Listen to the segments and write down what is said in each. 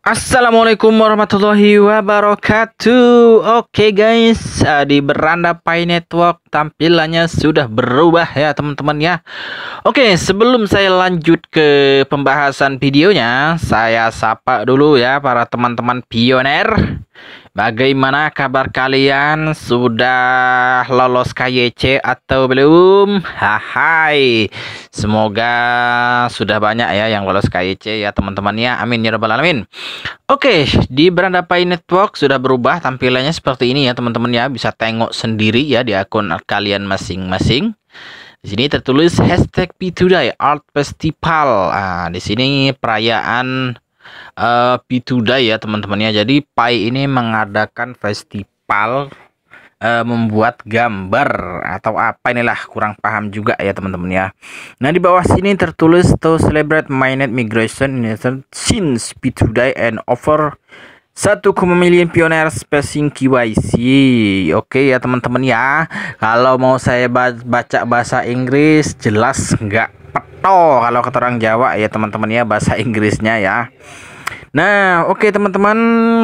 Assalamualaikum warahmatullahi wabarakatuh Oke okay guys eh, Di beranda Pi Network Tampilannya sudah berubah ya teman-teman ya Oke okay, sebelum saya lanjut ke pembahasan videonya Saya sapa dulu ya para teman-teman pioner Bagaimana kabar kalian? Sudah lolos KYC atau belum? Hai. Semoga sudah banyak ya yang lolos KYC ya teman-teman ya. Amin ya rabbal alamin. Oke, di beranda Pay Network sudah berubah tampilannya seperti ini ya teman-teman ya. Bisa tengok sendiri ya di akun kalian masing-masing. Di sini tertulis hashtag P2Day Art Festival. Nah, di sini perayaan uh, eh, Day ya teman-teman ya. Jadi Pai ini mengadakan festival uh, membuat gambar atau apa inilah kurang paham juga ya teman-teman ya. Nah di bawah sini tertulis to celebrate net migration since Day and offer 1,5 million pioneers passing KYC. Oke okay, ya teman-teman ya. Kalau mau saya baca bahasa Inggris jelas nggak Oh, kalau kata orang Jawa ya teman-teman ya bahasa Inggrisnya ya. Nah, oke okay, teman-teman,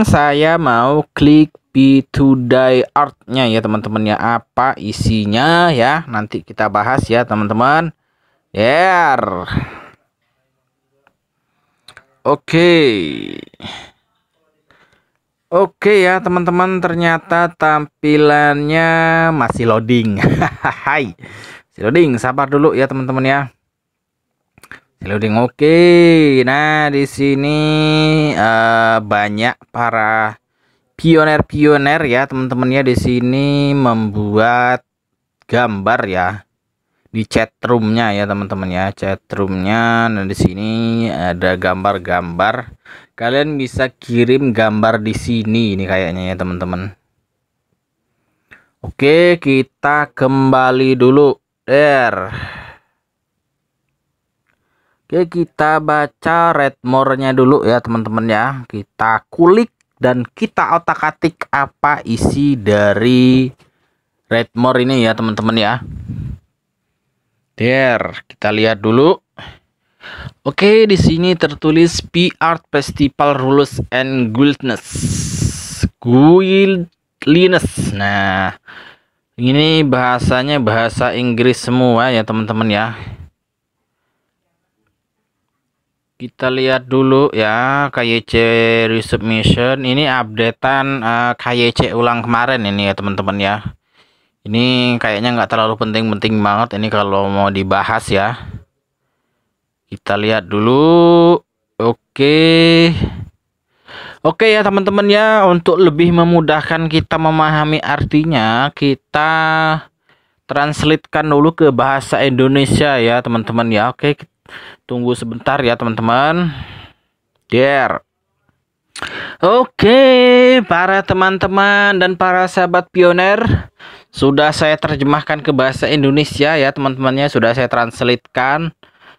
saya mau klik Be 2 die Art-nya ya teman-teman ya. Apa isinya ya? Nanti kita bahas ya teman-teman. Yeah. Oke. Okay. Oke okay, ya teman-teman, ternyata tampilannya masih loading. Hai. loading, sabar dulu ya teman-teman ya. Loading oke. Okay. Nah, di sini uh, banyak para pioner-pioner ya, teman-temannya di sini membuat gambar ya di chat roomnya ya teman-teman ya chat roomnya nah di sini ada gambar-gambar kalian bisa kirim gambar di sini ini kayaknya ya teman-teman oke kita kembali dulu der Oke, kita baca more nya dulu ya, teman-teman ya. Kita kulik dan kita otak-atik apa isi dari redmore ini ya, teman-teman ya. Der, kita lihat dulu. Oke, di sini tertulis P Art Festival Rules and Guildness. Guildliness. Nah, ini bahasanya bahasa Inggris semua ya, teman-teman ya kita lihat dulu ya KYC resubmission ini updatean uh, eh, KYC ulang kemarin ini ya teman-teman ya ini kayaknya nggak terlalu penting-penting banget ini kalau mau dibahas ya kita lihat dulu oke oke ya teman-teman ya untuk lebih memudahkan kita memahami artinya kita translatekan dulu ke bahasa Indonesia ya teman-teman ya oke Tunggu sebentar ya teman-teman. Dear, Oke, para teman-teman dan para sahabat pioner, sudah saya terjemahkan ke bahasa Indonesia ya teman-temannya, sudah saya translatekan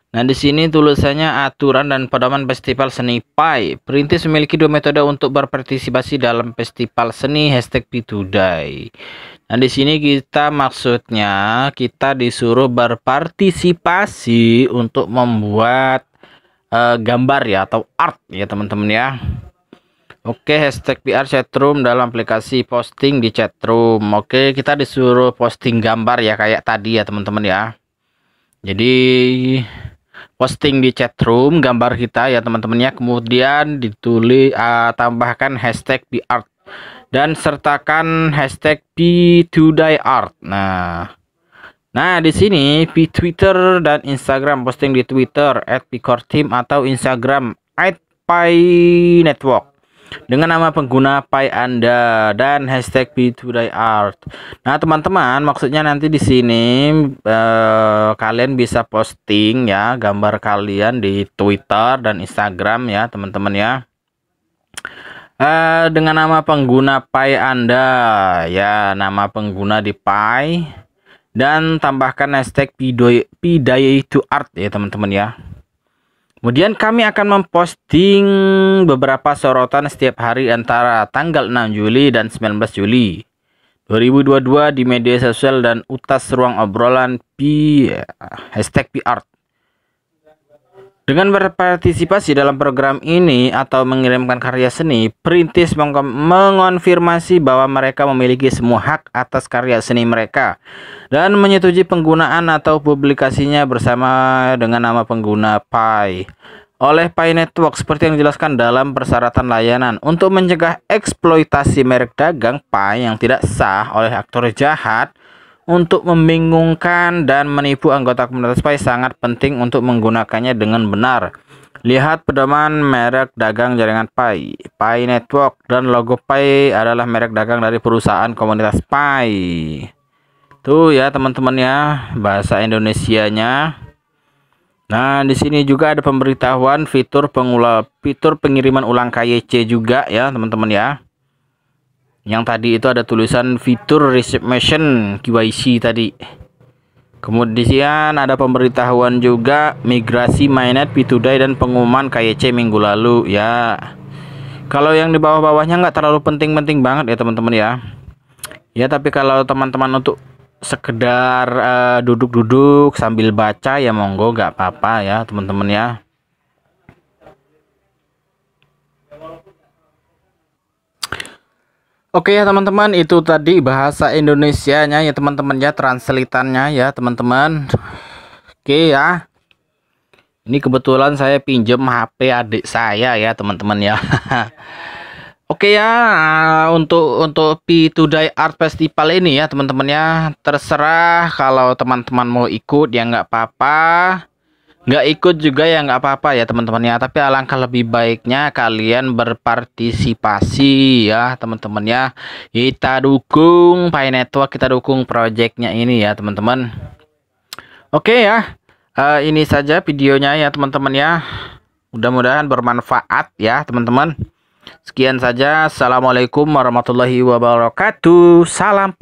Nah, di sini tulisannya aturan dan pedoman festival seni PAI. Perintis memiliki dua metode untuk berpartisipasi dalam festival seni hashtag Pitudai. Nah, di sini kita maksudnya kita disuruh berpartisipasi untuk membuat uh, gambar ya atau art ya teman-teman ya. Oke, hashtag PR chatroom dalam aplikasi posting di chatroom. Oke, kita disuruh posting gambar ya kayak tadi ya teman-teman ya. Jadi posting di chatroom gambar kita ya teman-temannya kemudian ditulis uh, eh, tambahkan hashtag di art dan sertakan hashtag p today art nah Nah, di sini di Twitter dan Instagram posting di Twitter at team atau Instagram at pi network dengan nama pengguna Pi Anda dan hashtag b 2 art Nah, teman-teman, maksudnya nanti di sini eh, kalian bisa posting ya gambar kalian di Twitter dan Instagram ya, teman-teman ya. Eh, dengan nama pengguna Pi Anda ya, nama pengguna di Pi dan tambahkan hashtag #pidai to art ya, teman-teman ya. Kemudian kami akan memposting beberapa sorotan setiap hari antara tanggal 6 Juli dan 19 Juli 2022 di media sosial dan utas ruang obrolan P eh, hashtag PR. Dengan berpartisipasi dalam program ini atau mengirimkan karya seni, perintis meng mengonfirmasi bahwa mereka memiliki semua hak atas karya seni mereka dan menyetujui penggunaan atau publikasinya bersama dengan nama pengguna Pi oleh Pi Network seperti yang dijelaskan dalam persyaratan layanan untuk mencegah eksploitasi merek dagang Pi yang tidak sah oleh aktor jahat untuk membingungkan dan menipu anggota komunitas Pai sangat penting untuk menggunakannya dengan benar. Lihat pedoman merek dagang jaringan Pai. Pai Network, dan logo Pai adalah merek dagang dari perusahaan komunitas Pai. Tuh ya teman-teman ya, bahasa Indonesianya. Nah, di sini juga ada pemberitahuan fitur pengula, fitur pengiriman ulang KYC juga ya, teman-teman ya yang tadi itu ada tulisan fitur reception KYC tadi kemudian ada pemberitahuan juga migrasi mainnet pituday dan pengumuman KYC minggu lalu ya kalau yang di bawah-bawahnya nggak terlalu penting-penting banget ya teman-teman ya ya tapi kalau teman-teman untuk sekedar eh, duduk-duduk uh, duduk -duduk sambil baca ya monggo nggak apa-apa ya teman-teman ya Oke ya teman-teman itu tadi bahasa Indonesia-nya ya teman-teman ya translitannya ya teman-teman Oke ya ini kebetulan saya pinjem HP adik saya ya teman-teman ya Oke ya untuk untuk P 2 Day Art Festival ini ya teman-teman ya terserah kalau teman-teman mau ikut ya nggak apa-apa nggak ikut juga ya nggak apa-apa ya teman-teman ya tapi alangkah lebih baiknya kalian berpartisipasi ya teman-teman ya kita dukung Pai Network kita dukung projectnya ini ya teman-teman oke ya uh, ini saja videonya ya teman-teman ya mudah-mudahan bermanfaat ya teman-teman sekian saja assalamualaikum warahmatullahi wabarakatuh salam